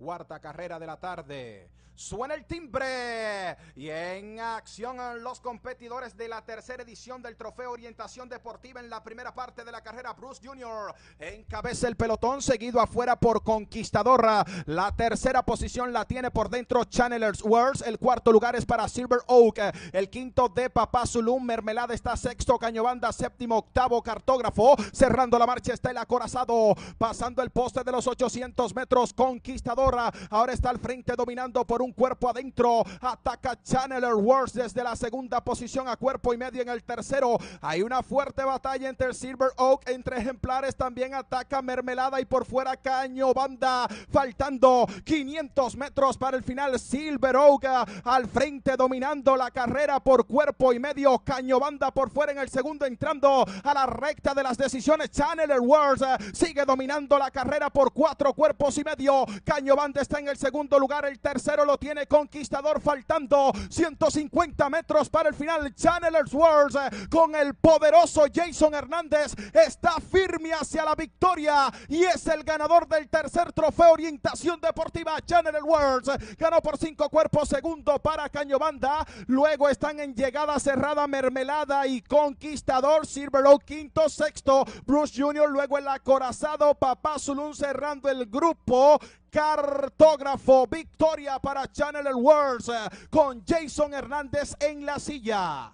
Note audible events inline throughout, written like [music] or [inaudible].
cuarta carrera de la tarde. Suena el timbre y en acción los competidores de la tercera edición del Trofeo Orientación Deportiva en la primera parte de la carrera. Bruce Jr. encabeza el pelotón, seguido afuera por Conquistadora. La tercera posición la tiene por dentro Channelers Words. El cuarto lugar es para Silver Oak. El quinto de Papá Zulum. Mermelada está sexto. Cañobanda séptimo. Octavo cartógrafo. Cerrando la marcha está el acorazado. Pasando el poste de los 800 metros. Conquistador ahora. está al frente dominando por un cuerpo adentro. Ataca Chandler Wars desde la segunda posición a cuerpo y medio en el tercero. Hay una fuerte batalla entre Silver Oak, entre ejemplares también ataca Mermelada y por fuera Caño Banda. Faltando 500 metros para el final. Silver Oak eh, al frente dominando la carrera por cuerpo y medio. Caño Banda por fuera en el segundo entrando a la recta de las decisiones. Chandler Wars eh, sigue dominando la carrera por cuatro cuerpos y medio. Caño está en el segundo lugar. El tercero lo tiene Conquistador faltando 150 metros para el final. Channelers Worlds eh, con el poderoso Jason Hernández está firme hacia la victoria y es el ganador del tercer trofeo Orientación Deportiva Channelers Worlds. Eh, ganó por cinco cuerpos, segundo para Banda, Luego están en llegada cerrada Mermelada y Conquistador. Silver Oak quinto, sexto. Bruce Jr. luego el acorazado Papá Zulun cerrando el grupo cartógrafo. Victoria para Channel Worlds eh, con Jason Hernández en la silla.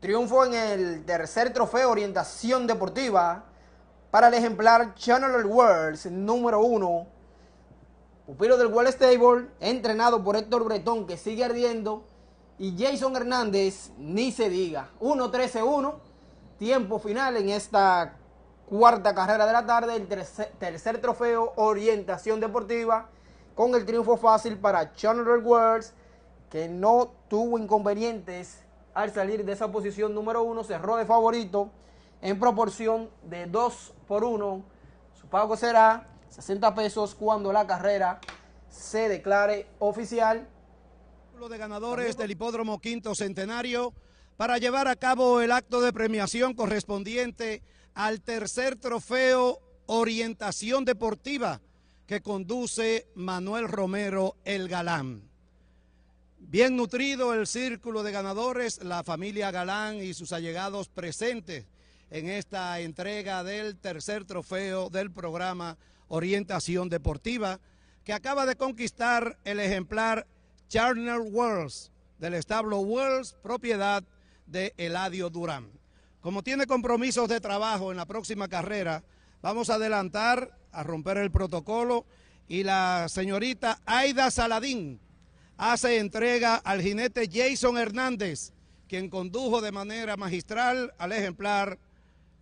Triunfo en el tercer trofeo Orientación Deportiva para el ejemplar Channel Worlds número uno. Pupilo del Wall Stable, entrenado por Héctor Bretón, que sigue ardiendo. Y Jason Hernández, ni se diga. 1-13-1. Tiempo final en esta cuarta carrera de la tarde, el tercer, trofeo Orientación Deportiva, con el triunfo fácil para Chandler Words, que no tuvo inconvenientes al salir de esa posición número uno, cerró de favorito en proporción de 2 por 1. Su pago será 60 pesos cuando la carrera se declare oficial. Los de ganadores del Hipódromo Quinto Centenario para llevar a cabo el acto de premiación correspondiente al tercer trofeo Orientación Deportiva que conduce Manuel Romero el Galán. Bien nutrido el círculo de ganadores, la familia Galán y sus allegados presentes en esta entrega del tercer trofeo del programa Orientación Deportiva, que acaba de conquistar el ejemplar Charner Wells del establo Wells, propiedad de Eladio Durán. Como tiene compromisos de trabajo en la próxima carrera, vamos a adelantar, a romper el protocolo y la señorita Aida Saladín hace entrega al jinete Jason Hernández, quien condujo de manera magistral al ejemplar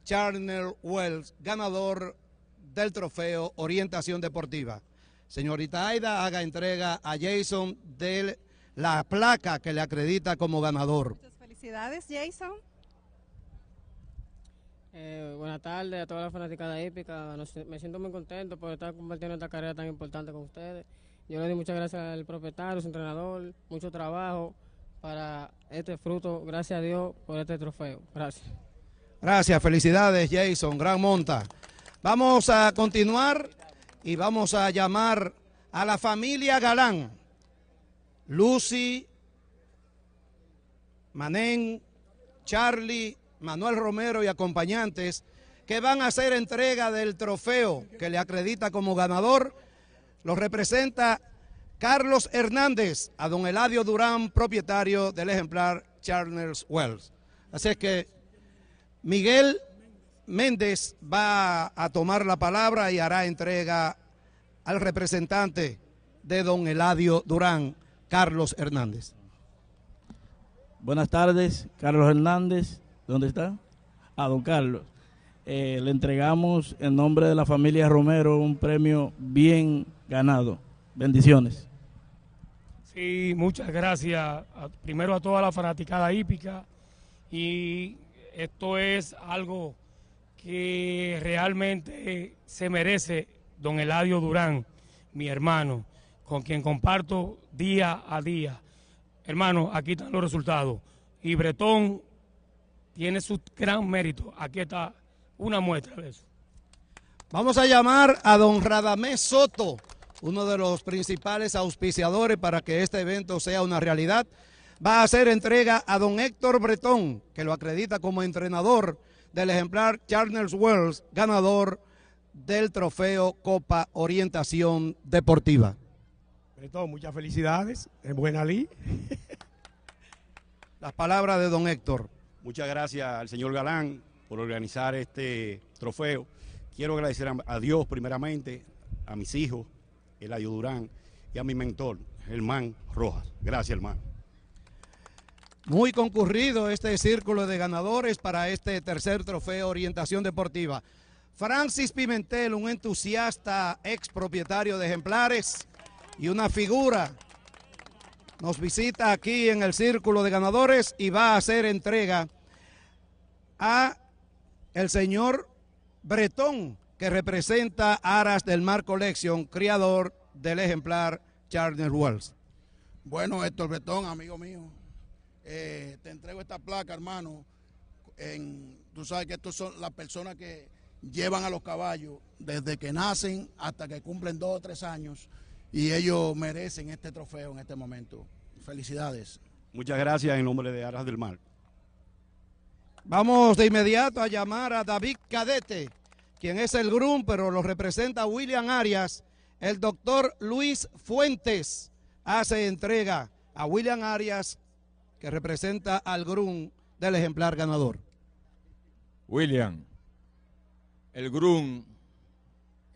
Charnel Wells, ganador del trofeo Orientación Deportiva. Señorita Aida, haga entrega a Jason de la placa que le acredita como ganador. Muchas felicidades, Jason. Eh, buenas tardes a toda la de hípica. me siento muy contento por estar compartiendo esta carrera tan importante con ustedes. Yo le doy muchas gracias al propietario, su entrenador, mucho trabajo para este fruto. Gracias a Dios por este trofeo. Gracias. Gracias, felicidades Jason, gran monta. Vamos a continuar y vamos a llamar a la familia Galán. Lucy, Manén, Charlie Manuel Romero y acompañantes, que van a hacer entrega del trofeo que le acredita como ganador. Lo representa Carlos Hernández a don Eladio Durán, propietario del ejemplar Charles Wells. Así es que Miguel Méndez va a tomar la palabra y hará entrega al representante de don Eladio Durán, Carlos Hernández. Buenas tardes, Carlos Hernández, ¿Dónde está? A don Carlos. Eh, le entregamos en nombre de la familia Romero un premio bien ganado. Bendiciones. Sí, muchas gracias. primero a toda la fanaticada hípica. Y esto es algo que realmente se merece don Eladio Durán, mi hermano, con quien comparto día a día. Hermano, aquí están los resultados. Y Bretón tiene su gran mérito. Aquí está una muestra de eso. Vamos a llamar a don Radamés Soto, uno de los principales auspiciadores para que este evento sea una realidad. Va a hacer entrega a don Héctor Bretón, que lo acredita como entrenador del ejemplar Charles Wells, ganador del trofeo Copa Orientación Deportiva. Bretón, muchas felicidades, en buena ley. [laughs] Las palabras de don Héctor. Muchas gracias al señor Galán por organizar este trofeo. Quiero agradecer a, Dios primeramente, a mis hijos, el Durán, y a mi mentor, Germán Rojas. Gracias, hermano. Muy concurrido este círculo de ganadores para este tercer trofeo Orientación Deportiva. Francis Pimentel, un entusiasta ex propietario de ejemplares y una figura, nos visita aquí en el círculo de ganadores y va a hacer entrega a el señor Bretón, que representa Aras del Mar Collection, criador del ejemplar Charles Wells. Bueno, Héctor Bretón, amigo mío, eh, te entrego esta placa, hermano. tú sabes que estos son las personas que llevan a los caballos desde que nacen hasta que cumplen dos o tres años y ellos merecen este trofeo en este momento. Felicidades. Muchas gracias en nombre de Aras del Mar. Vamos de inmediato a llamar a David Cadete, quien es el Grun, pero lo representa William Arias. El doctor Luis Fuentes hace entrega a William Arias, que representa al Grun del ejemplar ganador. William, el Grun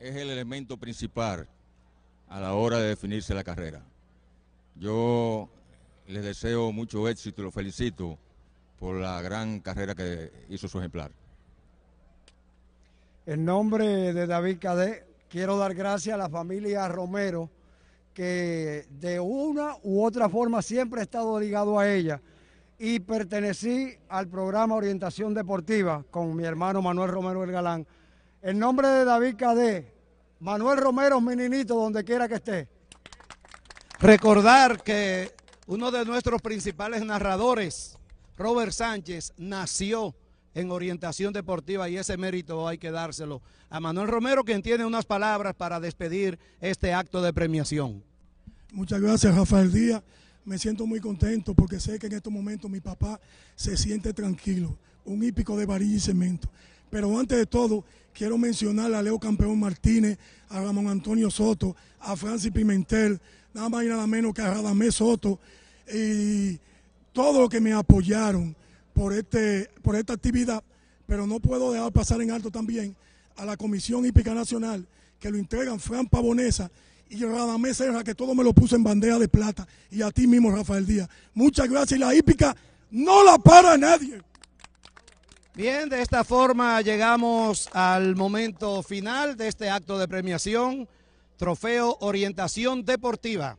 es el elemento principal a la hora de definirse la carrera. Yo le deseo mucho éxito y lo felicito por la gran carrera que hizo su ejemplar. En nombre de David Cadet, quiero dar gracias a la familia Romero, que de una u otra forma siempre ha estado ligado a ella. Y pertenecí al programa Orientación Deportiva con mi hermano Manuel Romero el Galán. En nombre de David Cadet, Manuel Romero, mi ninito, donde quiera que esté. Recordar que uno de nuestros principales narradores, Robert Sánchez nació en orientación deportiva y ese mérito hay que dárselo a Manuel Romero, quien tiene unas palabras para despedir este acto de premiación. Muchas gracias, Rafael Díaz. Me siento muy contento porque sé que en estos momentos mi papá se siente tranquilo, un hípico de varilla y cemento. Pero antes de todo, quiero mencionar a Leo Campeón Martínez, a Ramón Antonio Soto, a Francis Pimentel, nada más y nada menos que a Radamés Soto y todos los que me apoyaron por, este, por esta actividad, pero no puedo dejar pasar en alto también a la Comisión Hípica Nacional, que lo entregan Fran Pavonesa y Radamés Serra, que todo me lo puso en bandeja de plata, y a ti mismo, Rafael Díaz. Muchas gracias, y la hípica no la para nadie. Bien, de esta forma llegamos al momento final de este acto de premiación, Trofeo Orientación Deportiva.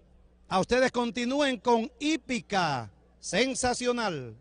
A ustedes continúen con hípica sensacional.